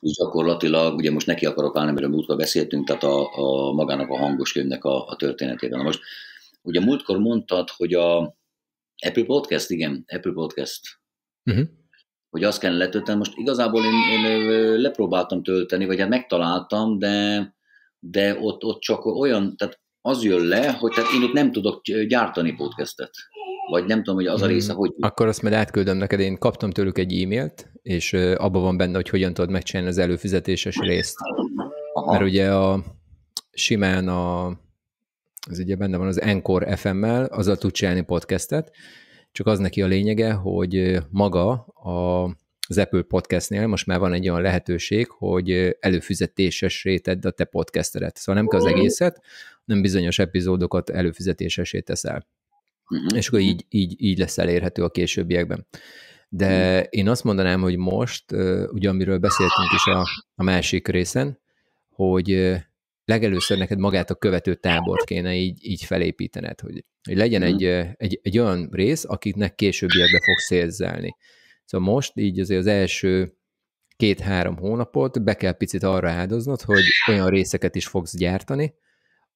és gyakorlatilag, ugye most neki akarok állni, mert múltkor beszéltünk, tehát a, a magának a hangos könyvnek a, a történetében. most, ugye múltkor mondtad, hogy a Apple Podcast, igen, Apple Podcast, uh-huh. hogy azt kell letölteni, most igazából én, én lepróbáltam tölteni, vagy hát megtaláltam, de, de ott, ott csak olyan, tehát az jön le, hogy tehát én itt nem tudok gyártani podcastet vagy nem tudom, hogy az a hmm. része, hogy... Akkor azt majd átküldöm neked, én kaptam tőlük egy e-mailt, és abban van benne, hogy hogyan tudod megcsinálni az előfizetéses részt. Aha. Mert ugye a simán a, ez ugye benne van az Encore FM-mel, azzal tud csinálni podcastet, csak az neki a lényege, hogy maga a, az Apple podcastnél most már van egy olyan lehetőség, hogy előfizetéses réted a te podcastedet. Szóval nem kell az egészet, nem bizonyos epizódokat előfizetésesé teszel uh-huh. és akkor így, így, így lesz elérhető a későbbiekben. De uh-huh. én azt mondanám, hogy most, ugye amiről beszéltünk is a, a másik részen, hogy legelőször neked magát a követő tábort kéne így, így felépítened, hogy, hogy legyen uh-huh. egy, egy, egy olyan rész, akiknek későbbiekben fogsz szélzelni. Szóval most így azért az első két-három hónapot be kell picit arra áldoznod, hogy olyan részeket is fogsz gyártani,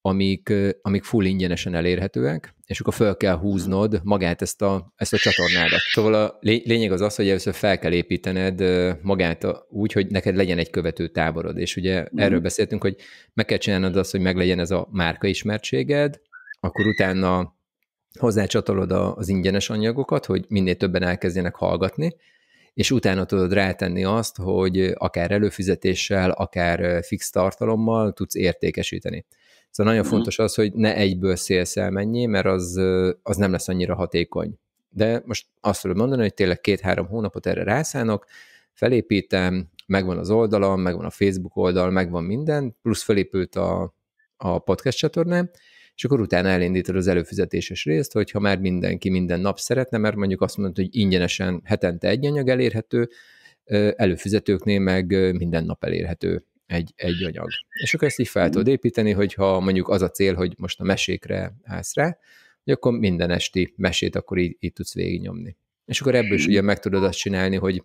amik, amik full ingyenesen elérhetőek, és akkor föl kell húznod magát ezt a, ezt a csatornádat. Szóval a lényeg az az, hogy először fel kell építened magát úgy, hogy neked legyen egy követő táborod, és ugye mm. erről beszéltünk, hogy meg kell csinálnod azt, hogy meglegyen ez a márka ismertséged, akkor utána hozzácsatolod az ingyenes anyagokat, hogy minél többen elkezdjenek hallgatni, és utána tudod rátenni azt, hogy akár előfizetéssel, akár fix tartalommal tudsz értékesíteni. Szóval nagyon mhm. fontos az, hogy ne egyből szélszel elmenjél, mert az, az nem lesz annyira hatékony. De most azt tudom mondani, hogy tényleg két-három hónapot erre rászánok, felépítem, megvan az oldalam, megvan a Facebook oldal, megvan minden, plusz felépült a, a podcast csatornám, és akkor utána elindítod az előfizetéses részt, hogyha már mindenki minden nap szeretne, mert mondjuk azt mondod, hogy ingyenesen hetente egy anyag elérhető, előfizetőknél meg minden nap elérhető egy, egy anyag. És akkor ezt így fel tudod építeni, hogyha mondjuk az a cél, hogy most a mesékre állsz rá, hogy akkor minden esti mesét akkor így, így tudsz végignyomni. És akkor ebből is ugye meg tudod azt csinálni, hogy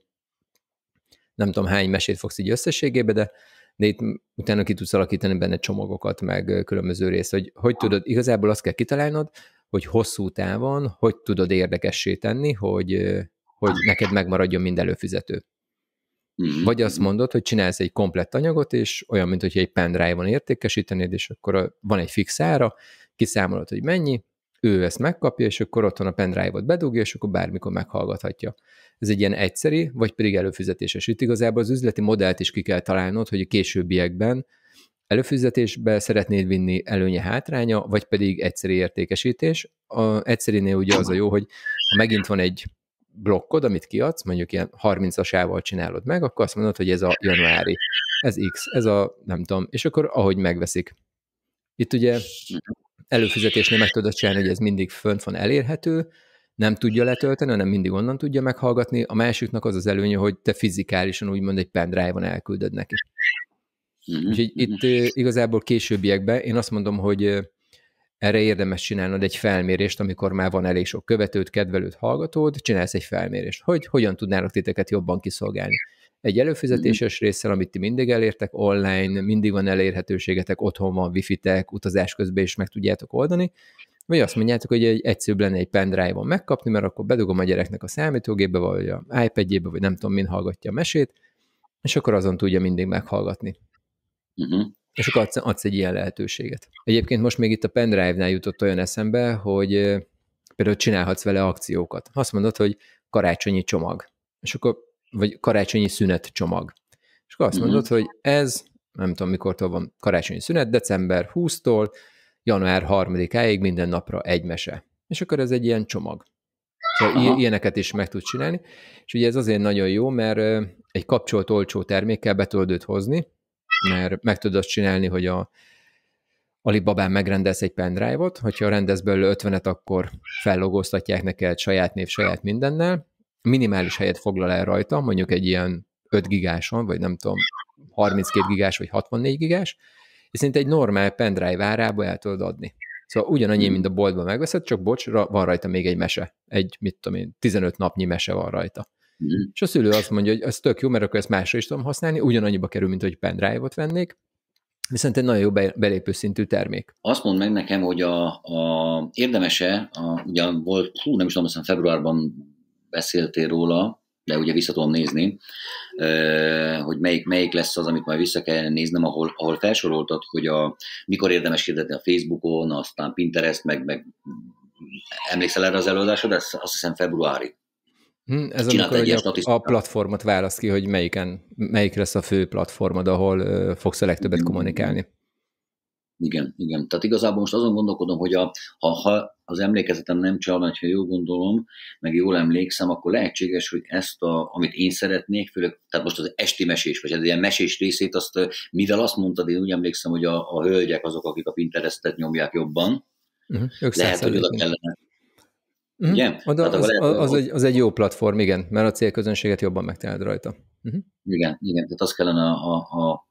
nem tudom hány mesét fogsz így összességébe, de, de itt utána ki tudsz alakítani benne csomagokat, meg különböző részt, hogy hogy tudod, igazából azt kell kitalálnod, hogy hosszú távon hogy tudod érdekessé tenni, hogy, hogy neked megmaradjon mind előfizető. Mm-hmm. Vagy azt mondod, hogy csinálsz egy komplett anyagot, és olyan, mint hogy egy pendrive-on értékesítenéd, és akkor van egy fix ára, kiszámolod, hogy mennyi, ő ezt megkapja, és akkor otthon a pendrive-ot bedugja, és akkor bármikor meghallgathatja. Ez egy ilyen egyszeri, vagy pedig előfizetéses. Itt igazából az üzleti modellt is ki kell találnod, hogy a későbbiekben előfizetésbe szeretnéd vinni előnye hátránya, vagy pedig egyszeri értékesítés. A egyszerinél ugye az a jó, hogy ha megint van egy blokkod, amit kiadsz, mondjuk ilyen 30-asával csinálod meg, akkor azt mondod, hogy ez a januári, ez X, ez a nem tudom, és akkor ahogy megveszik. Itt ugye előfizetésnél meg tudod csinálni, hogy ez mindig fönt van elérhető, nem tudja letölteni, hanem mindig onnan tudja meghallgatni. A másiknak az az előnye, hogy te fizikálisan úgymond egy pendrive-on elküldöd neki. Mhm, Úgyhogy itt mhm. igazából későbbiekben én azt mondom, hogy erre érdemes csinálnod egy felmérést, amikor már van elég sok követőt kedvelőt hallgatód, csinálsz egy felmérést, hogy hogyan tudnának titeket jobban kiszolgálni. Egy előfizetéses résszel, amit ti mindig elértek online, mindig van elérhetőségetek, otthon van wifi-tek, utazás közben is meg tudjátok oldani, vagy azt mondjátok, hogy egy egyszerűbb lenne egy pendrive-on megkapni, mert akkor bedugom a gyereknek a számítógépbe, vagy a iPad-jébe, vagy nem tudom, min hallgatja a mesét, és akkor azon tudja mindig meghallgatni. Uh-huh és akkor adsz, adsz egy ilyen lehetőséget. Egyébként most még itt a pendrive-nál jutott olyan eszembe, hogy például csinálhatsz vele akciókat. Azt mondod, hogy karácsonyi csomag, és akkor, vagy karácsonyi szünet csomag. És akkor azt mhm. mondod, hogy ez, nem tudom mikortól van karácsonyi szünet, december 20-tól január 3-áig minden napra egy mese. És akkor ez egy ilyen csomag. Szóval ilyeneket is meg tud csinálni. És ugye ez azért nagyon jó, mert egy kapcsolt olcsó termékkel be tudod őt hozni, mert meg tudod azt csinálni, hogy a Alibabán megrendez egy pendrive-ot, hogyha rendez belőle 50-et, akkor fellogóztatják neked saját név, saját mindennel, minimális helyet foglal el rajta, mondjuk egy ilyen 5 gigáson, vagy nem tudom, 32 gigás, vagy 64 gigás, és szinte egy normál pendrive árába el tudod adni. Szóval ugyanannyi, mint a boltban megveszed, csak bocs, van rajta még egy mese. Egy, mit tudom én, 15 napnyi mese van rajta. Mm-hmm. És a szülő azt mondja, hogy ez tök jó, mert akkor ezt másra is tudom használni, ugyanannyiba kerül, mint hogy pendrive-ot vennék, viszont egy nagyon jó belépő szintű termék. Azt mond meg nekem, hogy a, a érdemese, a, ugye volt, hú, nem is tudom, aztán februárban beszéltél róla, de ugye vissza tudom nézni, hogy melyik, melyik lesz az, amit majd vissza kell néznem, ahol, ahol felsoroltad, hogy a, mikor érdemes hirdetni a Facebookon, aztán Pinterest, meg, meg emlékszel erre az előadásod, azt hiszem februári. Hmm, ez amikor egy a, a platformot választ ki, hogy melyiken, melyik lesz a fő platformod, ahol uh, fogsz a legtöbbet igen. Mm. kommunikálni. Igen, igen. Tehát igazából most azon gondolkodom, hogy a, ha, ha az emlékezetem nem csalna, ha jól gondolom, meg jól emlékszem, akkor lehetséges, hogy ezt, a, amit én szeretnék, főleg, tehát most az esti mesés, vagy ez hát ilyen mesés részét, azt, mivel azt mondtad, én úgy emlékszem, hogy a, a hölgyek azok, akik a Pinterestet nyomják jobban, uh-huh. lehet, hogy oda kellene, Uh-huh. Mhm. Ugye? Oda hát az, lehet, az, az, egy, az egy jó platform, igen, mert a célközönséget jobban megteheted rajta. Uh-huh. Igen, igen, tehát az kellene a, a,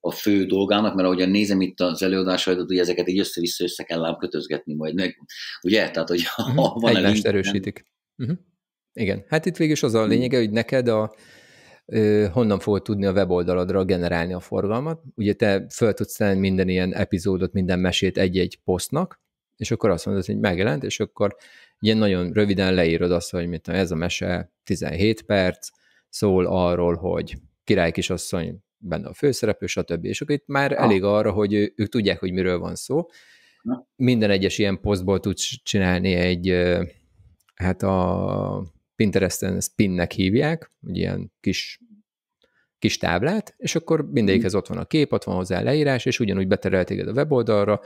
a fő dolgának, mert ahogy nézem itt az előadásaidat, ugye ezeket így össze-vissza össze kell lám kötözgetni majd meg. Ugye? Tehát, hogy ha uh-huh. Mhm. van Egymást elég, erősítik. Uh-huh. Igen, hát itt végül is az a lényege, hogy neked a, honnan fogod tudni a weboldaladra generálni a forgalmat. Ugye te fel tudsz tenni minden ilyen epizódot, minden mesét egy-egy posztnak, és akkor azt mondod, hogy megjelent, és akkor ilyen nagyon röviden leírod azt, hogy mit, ez a mese 17 perc, szól arról, hogy király kisasszony benne a főszereplő, stb. És akkor itt már ah. elég arra, hogy ő, ők tudják, hogy miről van szó. Minden egyes ilyen posztból tudsz csinálni egy, hát a Pinteresten spinnek hívják, egy ilyen kis, kis táblát, és akkor mindegyikhez ott van a kép, ott van hozzá a leírás, és ugyanúgy beterel a weboldalra,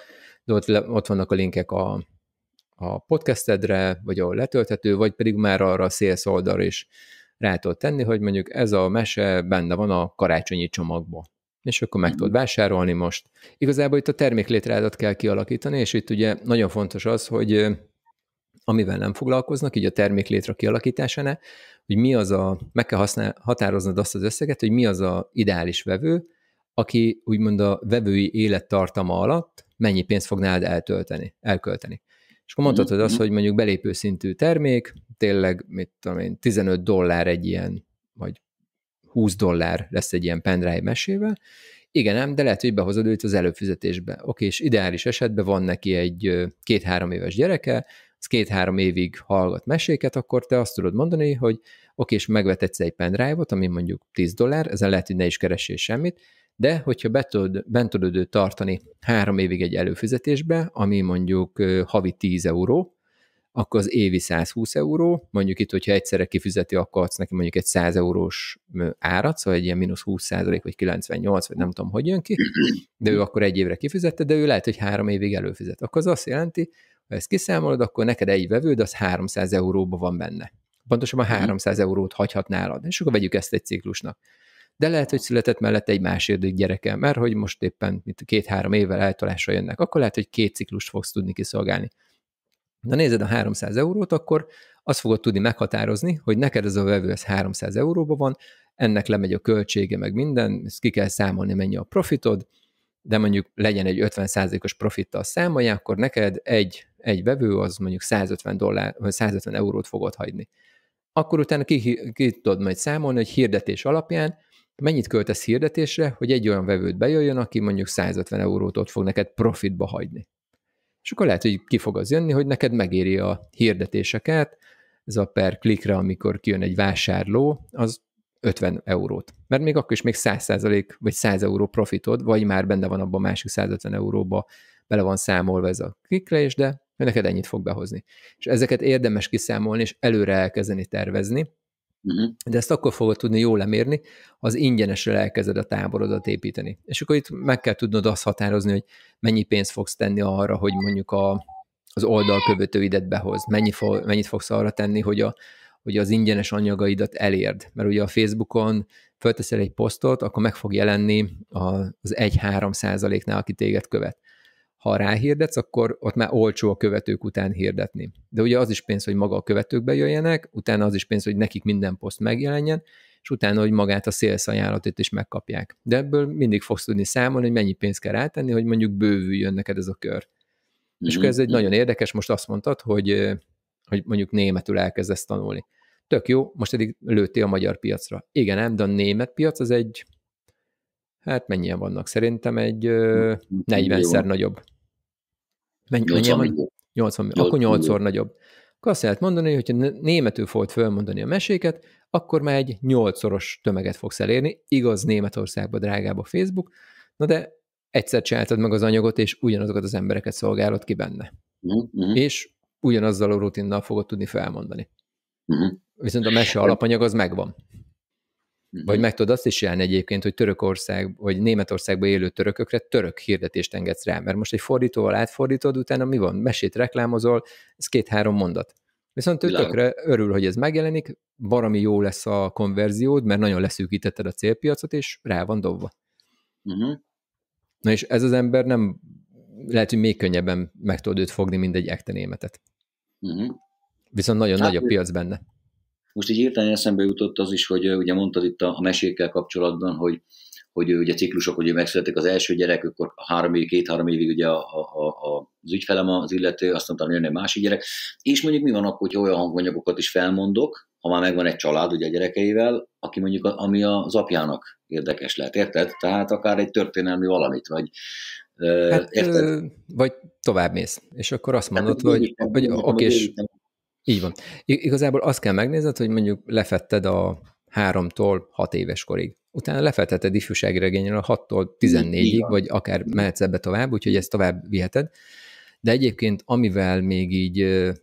de ott, le, ott vannak a linkek a a podcastedre, vagy a letölthető, vagy pedig már arra a sales oldalra is rá tudod tenni, hogy mondjuk ez a mese benne van a karácsonyi csomagba. És akkor meg mhm. tudod vásárolni most. Igazából itt a terméklétrádat kell kialakítani, és itt ugye nagyon fontos az, hogy amivel nem foglalkoznak, így a termék létre kialakításánál, hogy mi az a, meg kell használ, határoznod azt az összeget, hogy mi az a ideális vevő, aki úgymond a vevői élettartama alatt mennyi pénzt fognád eltölteni, elkölteni. És akkor mondhatod mhm, azt, mhm. hogy mondjuk belépő szintű termék, tényleg, mit tudom én, 15 dollár egy ilyen, vagy 20 dollár lesz egy ilyen pendrive mesével, igen, nem, de lehet, hogy behozod őt az előfizetésbe. Oké, és ideális esetben van neki egy két-három éves gyereke, az két-három évig hallgat meséket, akkor te azt tudod mondani, hogy oké, és megvetetsz egy pendrive-ot, ami mondjuk 10 dollár, ezen lehet, hogy ne is keresél semmit, de hogyha be bent tudod őt tartani három évig egy előfizetésbe, ami mondjuk havi 10 euró, akkor az évi 120 euró, mondjuk itt, hogyha egyszerre kifizeti, akkor adsz neki mondjuk egy 100 eurós árat, szóval egy ilyen mínusz 20 százalék, vagy 98, vagy nem tudom, hogy jön ki, de ő akkor egy évre kifizette, de ő lehet, hogy három évig előfizet. Akkor az azt jelenti, ha ezt kiszámolod, akkor neked egy vevőd, az 300 euróba van benne. Pontosabban 300 eurót hagyhat nálad. És akkor vegyük ezt egy ciklusnak de lehet, hogy született mellette egy második gyereke, mert hogy most éppen mint két-három évvel eltolásra jönnek, akkor lehet, hogy két ciklust fogsz tudni kiszolgálni. Na nézed a 300 eurót, akkor azt fogod tudni meghatározni, hogy neked ez a vevő ez 300 euróba van, ennek lemegy a költsége, meg minden, ezt ki kell számolni, mennyi a profitod, de mondjuk legyen egy 50%-os profittal számolja, akkor neked egy, egy vevő az mondjuk 150, dollár, vagy 150 eurót fogod hagyni. Akkor utána ki, ki tudod majd számolni, hogy hirdetés alapján mennyit költesz hirdetésre, hogy egy olyan vevőt bejöjjön, aki mondjuk 150 eurót ott fog neked profitba hagyni. És akkor lehet, hogy ki fog az jönni, hogy neked megéri a hirdetéseket, ez a per klikre, amikor kijön egy vásárló, az 50 eurót. Mert még akkor is még 100 vagy 100 euró profitod, vagy már benne van abban a másik 150 euróba, bele van számolva ez a klikre is, de neked ennyit fog behozni. És ezeket érdemes kiszámolni, és előre elkezdeni tervezni, Uh-huh. De ezt akkor fogod tudni jól lemérni, az ingyenesre elkezded a táborodat építeni. És akkor itt meg kell tudnod azt határozni, hogy mennyi pénzt fogsz tenni arra, hogy mondjuk a, az oldalkövetőidet behoz, mennyi fo- mennyit fogsz arra tenni, hogy, a, hogy az ingyenes anyagaidat elérd. Mert ugye a Facebookon fölteszel egy posztot, akkor meg fog jelenni az 1-3 százaléknál, aki téged követ ha ráhirdetsz, akkor ott már olcsó a követők után hirdetni. De ugye az is pénz, hogy maga a követők bejöjjenek, utána az is pénz, hogy nekik minden poszt megjelenjen, és utána, hogy magát a szélsz ajánlatot is megkapják. De ebből mindig fogsz tudni számolni, hogy mennyi pénzt kell rátenni, hogy mondjuk bővüljön neked ez a kör. Mm-hmm. És akkor ez egy mhm. nagyon érdekes, most azt mondtad, hogy, hogy mondjuk németül elkezdesz tanulni. Tök jó, most eddig lőttél a magyar piacra. Igen, nem, de a német piac az egy, hát mennyien vannak? Szerintem egy 40-szer nagyobb. Mennyi, 80 mennyi, millió. 80 millió. Akkor 8 szor nagyobb. Akkor azt lehet mondani, hogyha németül fogod fölmondani a meséket, akkor már egy 8-szoros tömeget fogsz elérni. Igaz, Németországban drágább a Facebook, na de egyszer csináltad meg az anyagot, és ugyanazokat az embereket szolgálod ki benne. Mm-hmm. És ugyanazzal a rutinnal fogod tudni felmondani. Mm-hmm. Viszont a mese alapanyag az megvan. Mhm. Vagy meg tudod azt is jelni egyébként, hogy Törökország, vagy Németországban élő törökökre török hirdetést engedsz rá, mert most egy fordítóval átfordítod, utána mi van? Mesét reklámozol, ez két-három mondat. Viszont ő tökre örül, hogy ez megjelenik, valami jó lesz a konverziód, mert nagyon leszűkítetted a célpiacot, és rá van dobva. Uh-huh. Na és ez az ember nem, lehet, hogy még könnyebben meg tudod őt fogni, mint egy ekte németet. Uh-huh. Viszont nagyon hát, nagy a hát, piac benne. Most így hirtelen eszembe jutott az is, hogy ugye mondtad itt a, a mesékkel kapcsolatban, hogy, hogy ugye ciklusok, hogy megszületik az első gyerek, akkor három évig, két-három évig ugye a, a, a, az ügyfelem az illető, azt mondtam, hogy jön egy másik gyerek, és mondjuk mi van akkor, hogy olyan hanganyagokat is felmondok, ha már megvan egy család ugye a gyerekeivel, aki mondjuk, a, ami az apjának érdekes lehet, érted? Tehát akár egy történelmi valamit, vagy hát, érted? Vagy tovább mész, és akkor azt hát, mondod, hát, hogy, hogy oké, és... Így van. igazából azt kell megnézned, hogy mondjuk lefetted a háromtól hat éves korig. Utána lefetheted regényről a 6-tól 14-ig, vagy akár mehetsz ebbe tovább, úgyhogy ezt tovább viheted. De egyébként, amivel még így,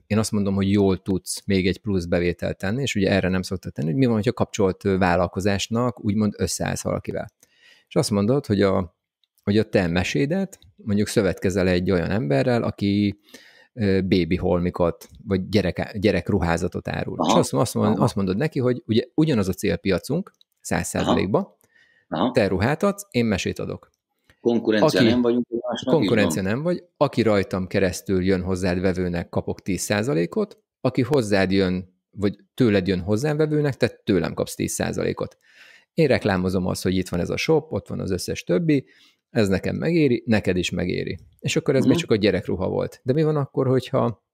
én azt mondom, hogy jól tudsz még egy plusz bevételt tenni, és ugye erre nem szoktad tenni, hogy mi van, hogyha kapcsolt vállalkozásnak úgymond összeállsz valakivel. És azt mondod, hogy a, hogy a te mesédet mondjuk szövetkezel egy olyan emberrel, aki baby holmikot, vagy gyerek, ruházatot árul. Aha. És azt, azt, mond, azt mondod neki, hogy ugye ugyanaz a célpiacunk, száz százalékban, te ruhát adsz, én mesét adok. Konkurencia aki, nem vagyunk. Konkurencia nem vagy. Aki rajtam keresztül jön hozzád vevőnek, kapok 10%-ot, aki hozzád jön, vagy tőled jön hozzám vevőnek, te tőlem kapsz 10%-ot. Én reklámozom azt, hogy itt van ez a shop, ott van az összes többi, ez nekem megéri, neked is megéri. És akkor ez uh-huh. még mhm. csak a gyerekruha volt. De mi van akkor, hogyha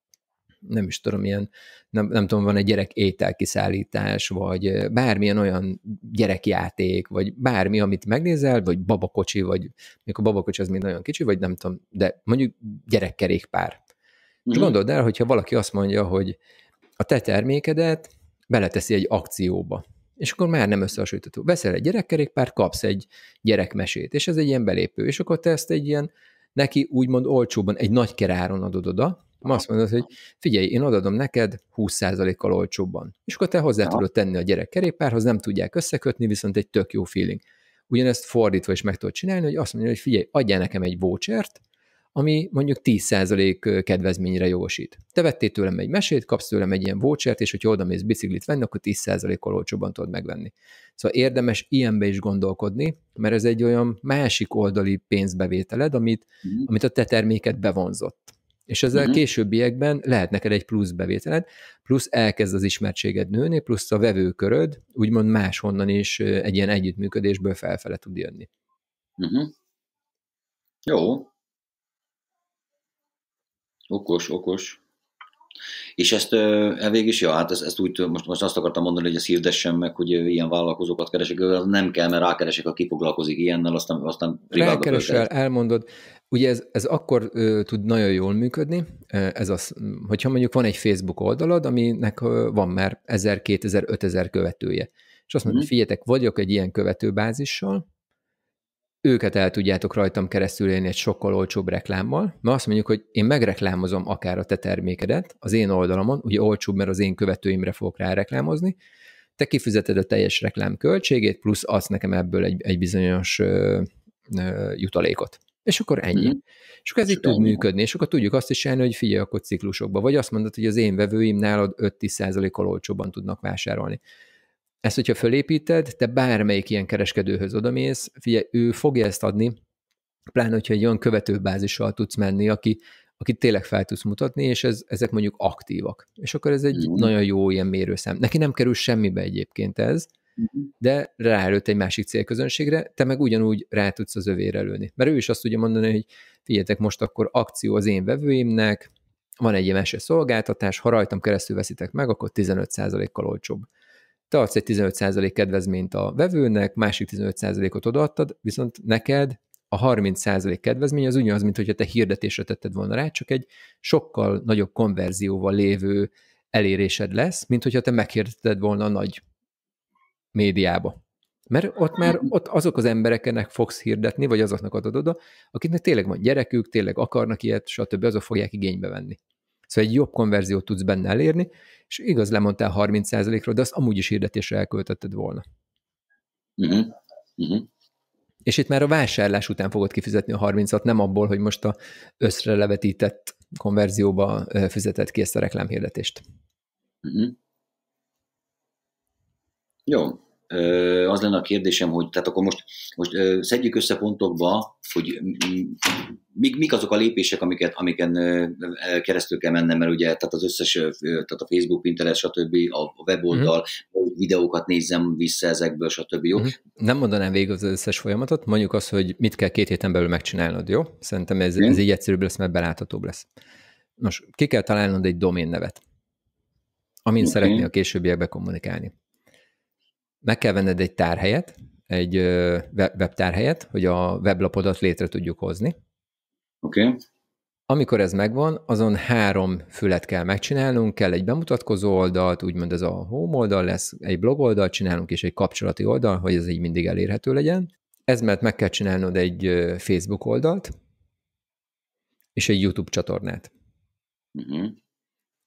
nem is tudom, ilyen, nem, nem tudom, van egy gyerek ételkiszállítás, vagy bármilyen olyan gyerekjáték, vagy bármi, amit megnézel, vagy babakocsi, vagy mikor a babakocsi az még nagyon kicsi, vagy nem tudom, de mondjuk gyerekkerékpár. Mm-hmm. És mhm. gondold el, hogyha valaki azt mondja, hogy a te termékedet beleteszi egy akcióba, és akkor már nem összehasonlítható. Veszel egy gyerekkerékpárt, kapsz egy gyerekmesét, és ez egy ilyen belépő, és akkor te ezt egy ilyen, neki úgymond olcsóban egy nagy keráron adod oda, azt mondod, hogy figyelj, én odadom neked 20%-kal olcsóbban. És akkor te hozzá ja. tudod tenni a gyerek kerékpárhoz, nem tudják összekötni, viszont egy tök jó feeling. Ugyanezt fordítva is meg tudod csinálni, hogy azt mondja, hogy figyelj, adjál nekem egy vouchert, ami mondjuk 10% kedvezményre jogosít. Te vettél tőlem egy mesét, kapsz tőlem egy ilyen vouchert, és hogyha oda mész biciklit venni, akkor 10%-kal olcsóban tudod megvenni. Szóval érdemes ilyenbe is gondolkodni, mert ez egy olyan másik oldali pénzbevételed, amit, mm. amit a te terméket bevonzott. És ezzel mm-hmm. későbbiekben lehet neked egy plusz bevételed, plusz elkezd az ismertséged nőni, plusz a vevőköröd úgymond máshonnan is egy ilyen együttműködésből felfele tud jönni. Mm-hmm. Jó, Okos, okos. És ezt elvég is, ja, hát ezt, ezt úgy, most, most azt akartam mondani, hogy ezt hirdessem meg, hogy ilyen vállalkozókat keresek, nem kell, mert rákeresek, aki foglalkozik ilyennel, aztán, aztán privátban. Rákeresel, elmondod. Ugye ez, ez akkor ö, tud nagyon jól működni, ez az, hogyha mondjuk van egy Facebook oldalad, aminek ö, van már 1000, 2000, 5000 követője. És azt mondod, mm. figyeljetek, vagyok egy ilyen követőbázissal, őket el tudjátok rajtam keresztül élni egy sokkal olcsóbb reklámmal, mert azt mondjuk, hogy én megreklámozom akár a te termékedet az én oldalamon, ugye olcsóbb, mert az én követőimre fogok rá reklámozni, te kifizeted a teljes reklám költségét, plusz adsz nekem ebből egy, egy bizonyos ö, ö, jutalékot. És akkor ennyi. Mm. És akkor ez így tud működni, és akkor tudjuk azt is elni, hogy figyelj akkor ciklusokba. Vagy azt mondod, hogy az én vevőim nálad 5-10%-kal olcsóban tudnak vásárolni. Ezt, hogyha fölépíted, te bármelyik ilyen kereskedőhöz odamész, figyelj, ő fogja ezt adni, pláne, hogyha egy olyan követőbázissal tudsz menni, aki, aki tényleg fel tudsz mutatni, és ez, ezek mondjuk aktívak. És akkor ez egy jó. nagyon jó ilyen mérőszám. Neki nem kerül semmibe egyébként ez, mhm. de ráelőtt egy másik célközönségre, te meg ugyanúgy rá tudsz az övére lőni. Mert ő is azt tudja mondani, hogy figyeljetek, most akkor akció az én vevőimnek, van egy ilyen szolgáltatás, ha rajtam keresztül veszitek meg, akkor 15%-kal olcsóbb te adsz egy 15% kedvezményt a vevőnek, másik 15%-ot odaadtad, viszont neked a 30% kedvezmény az ugyanaz, mint hogyha te hirdetésre tetted volna rá, csak egy sokkal nagyobb konverzióval lévő elérésed lesz, mint hogyha te meghirdeted volna a nagy médiába. Mert ott már mm-hmm. ott azok az embereknek fogsz hirdetni, vagy azoknak adod oda, akiknek tényleg van gyerekük, tényleg akarnak ilyet, stb. azok fogják igénybe venni. Szóval egy jobb konverziót tudsz benne elérni, és igaz, lemondtál 30%-ról, de azt amúgy is hirdetésre elköltötted volna. Uh-huh. Uh-huh. És itt már a vásárlás után fogod kifizetni a 30-at, nem abból, hogy most a összre levetített konverzióba fizetett ki ezt a reklámhirdetést. Uh-huh. Jó, az lenne a kérdésem, hogy tehát akkor most, most szedjük össze pontokba, hogy mik, mik azok a lépések, amiket, amiken keresztül kell mennem, mert ugye tehát az összes, tehát a Facebook, Pinterest, stb., a weboldal, mm-hmm. videókat nézem vissza ezekből, stb. Jó? Mm-hmm. Nem mondanám végig az összes folyamatot, mondjuk az, hogy mit kell két héten belül megcsinálnod, jó? Szerintem ez, ez így egyszerűbb lesz, mert beláthatóbb lesz. Most ki kell találnod egy domén nevet, amin okay. szeretnél a későbbiekbe kommunikálni meg kell venned egy tárhelyet, egy webtárhelyet, hogy a weblapodat létre tudjuk hozni. Oké. Okay. Amikor ez megvan, azon három fület kell megcsinálnunk, kell egy bemutatkozó oldalt, úgymond ez a home oldal lesz, egy blog oldalt csinálunk, és egy kapcsolati oldal, hogy ez így mindig elérhető legyen. Ez mert meg kell csinálnod egy Facebook oldalt, és egy YouTube csatornát. Uh-huh.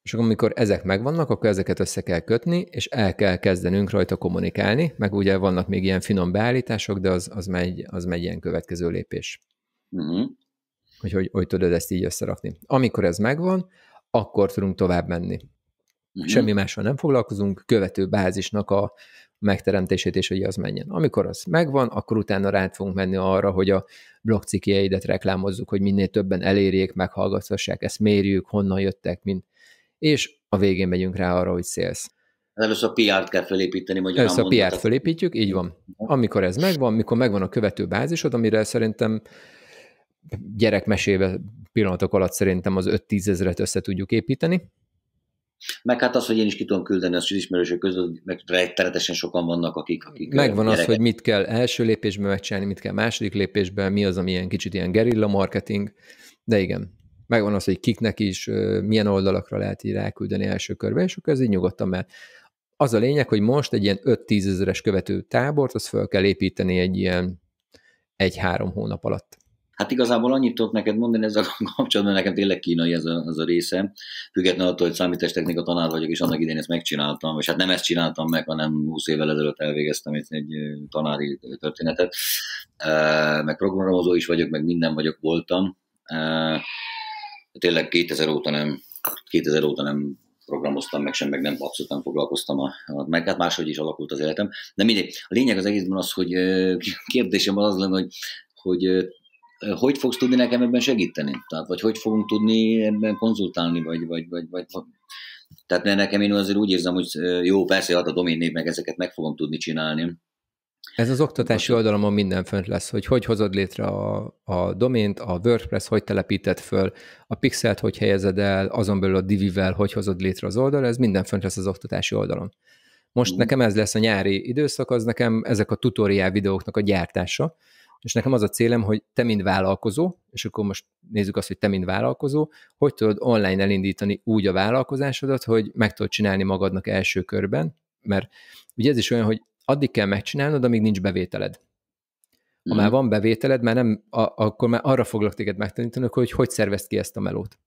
És akkor, amikor ezek megvannak, akkor ezeket össze kell kötni, és el kell kezdenünk rajta kommunikálni, meg ugye vannak még ilyen finom beállítások, de az, az, megy, az megy ilyen következő lépés. Mm-hmm. Hogy, hogy hogy tudod ezt így összerakni. Amikor ez megvan, akkor tudunk tovább menni. Mm-hmm. Semmi mással nem foglalkozunk, követő bázisnak a megteremtését, és hogy az menjen. Amikor az megvan, akkor utána rá fogunk menni arra, hogy a blogcikkjeidet reklámozzuk, hogy minél többen elérjék, meghallgathassák, ezt mérjük, honnan jöttek, mint és a végén megyünk rá arra, hogy szélsz. Hát először a PR-t kell felépíteni, vagy Először a PR-t felépítjük, így van. Amikor ez megvan, mikor megvan a követő bázisod, amire szerintem gyerekmesébe pillanatok alatt szerintem az 5-10 ezeret össze tudjuk építeni, meg hát az, hogy én is ki tudom küldeni az ismerősök között, meg teretesen sokan vannak, akik... akik Megvan gyerekek. az, hogy mit kell első lépésben megcsinálni, mit kell második lépésben, mi az, ami ilyen kicsit ilyen gerilla marketing, de igen megvan az, hogy kiknek is, milyen oldalakra lehet így ráküldeni első körben, és akkor ez így nyugodtan mert Az a lényeg, hogy most egy ilyen 5-10 ezeres követő tábort, azt fel kell építeni egy ilyen egy-három hónap alatt. Hát igazából annyit tudok neked mondani ezzel a kapcsolatban, nekem tényleg kínai ez a, ez a része, függetlenül attól, hogy számítástechnika tanár vagyok, és annak idején ezt megcsináltam, és hát nem ezt csináltam meg, hanem 20 évvel ezelőtt elvégeztem egy, egy tanári történetet, meg programozó is vagyok, meg minden vagyok, voltam, tényleg 2000 óta nem, 2000 óta nem programoztam meg sem, meg nem abszolút nem foglalkoztam, a, a, meg hát máshogy is alakult az életem. De mindig, a lényeg az egészben az, hogy kérdésem az lenne, hogy, hogy hogy fogsz tudni nekem ebben segíteni? Tehát, vagy hogy fogunk tudni ebben konzultálni, vagy, vagy, vagy, vagy tehát mert nekem én azért úgy érzem, hogy jó, persze hát adom név, meg ezeket meg fogom tudni csinálni, ez az oktatási oldalamon minden fönt lesz, hogy hogy hozod létre a, a domént, a WordPress, hogy telepíted föl, a pixelt hogy helyezed el, azon belül a divivel hogy hozod létre az oldal, ez minden fönt lesz az oktatási oldalon. Most mm. nekem ez lesz a nyári időszak, az nekem ezek a tutoriál videóknak a gyártása, és nekem az a célem, hogy te, mint vállalkozó, és akkor most nézzük azt, hogy te, mint vállalkozó, hogy tudod online elindítani úgy a vállalkozásodat, hogy meg tudod csinálni magadnak első körben, mert ugye ez is olyan, hogy addig kell megcsinálnod, amíg nincs bevételed. Ha mm. már van bevételed, már nem, a, akkor már arra foglak téged megtanítani, hogy hogy szervezd ki ezt a melót.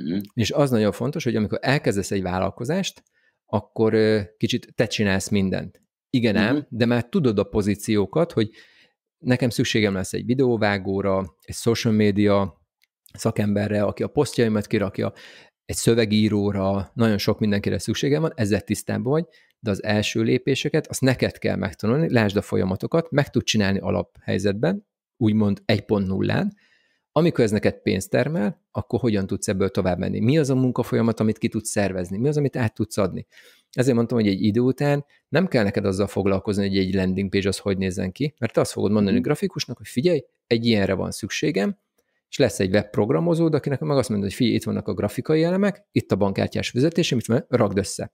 Mm. És az nagyon fontos, hogy amikor elkezdesz egy vállalkozást, akkor kicsit te csinálsz mindent. Igen ám, mm. de már tudod a pozíciókat, hogy nekem szükségem lesz egy videóvágóra, egy social media szakemberre, aki a posztjaimat kirakja, egy szövegíróra, nagyon sok mindenkire szükségem van, ezzel tisztában vagy, de az első lépéseket, azt neked kell megtanulni, lásd a folyamatokat, meg tud csinálni alaphelyzetben, úgymond 1.0-án, amikor ez neked pénzt termel, akkor hogyan tudsz ebből tovább menni? Mi az a munkafolyamat, amit ki tudsz szervezni? Mi az, amit át tudsz adni? Ezért mondtam, hogy egy idő után nem kell neked azzal foglalkozni, hogy egy landing page az hogy nézzen ki, mert te azt fogod mondani a mhm. grafikusnak, hogy figyelj, egy ilyenre van szükségem, és lesz egy webprogramozód, akinek meg azt mondod, hogy figyelj, itt vannak a grafikai elemek, itt a bankkártyás fizetés, amit rakd össze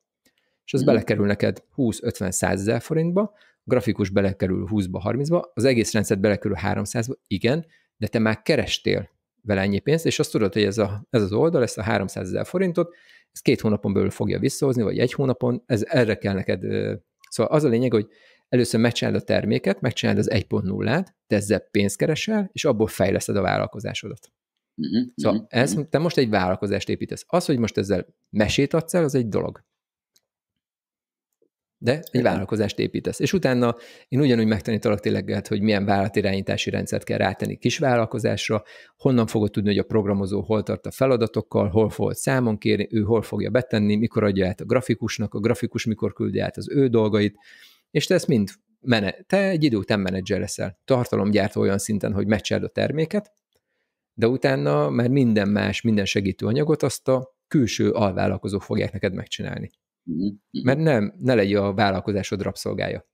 és az mm. belekerül neked 20-50-100 ezer forintba, a grafikus belekerül 20-ba, 30-ba, az egész rendszer belekerül 300-ba, igen, de te már kerestél vele ennyi pénzt, és azt tudod, hogy ez, a, ez az oldal, ezt a 300 ezer forintot, ez két hónapon belül fogja visszahozni, vagy egy hónapon, ez erre kell neked. Szóval az a lényeg, hogy először megcsináld a terméket, megcsináld az 1.0-át, te ezzel pénzt keresel, és abból fejleszted a vállalkozásodat. Mm-hmm. Szóval mm-hmm. Ez, mhm. te most egy vállalkozást építesz. Az, hogy most ezzel mesét adsz el, az egy dolog de egy vállalkozást építesz. És utána én ugyanúgy megtanítalak tényleg, hát, hogy milyen vállalatirányítási rendszert kell rátenni kis vállalkozásra, honnan fogod tudni, hogy a programozó hol tart a feladatokkal, hol fog számon kérni, ő hol fogja betenni, mikor adja át a grafikusnak, a grafikus mikor küldi át az ő dolgait, és te ezt mind mene, te egy idő után menedzser leszel, tartalomgyártó olyan szinten, hogy meccseld a terméket, de utána már minden más, minden segítő anyagot azt a külső alvállalkozók fogják neked megcsinálni. Mhm, mhm. Mert nem, ne legyen a vállalkozásod rabszolgája.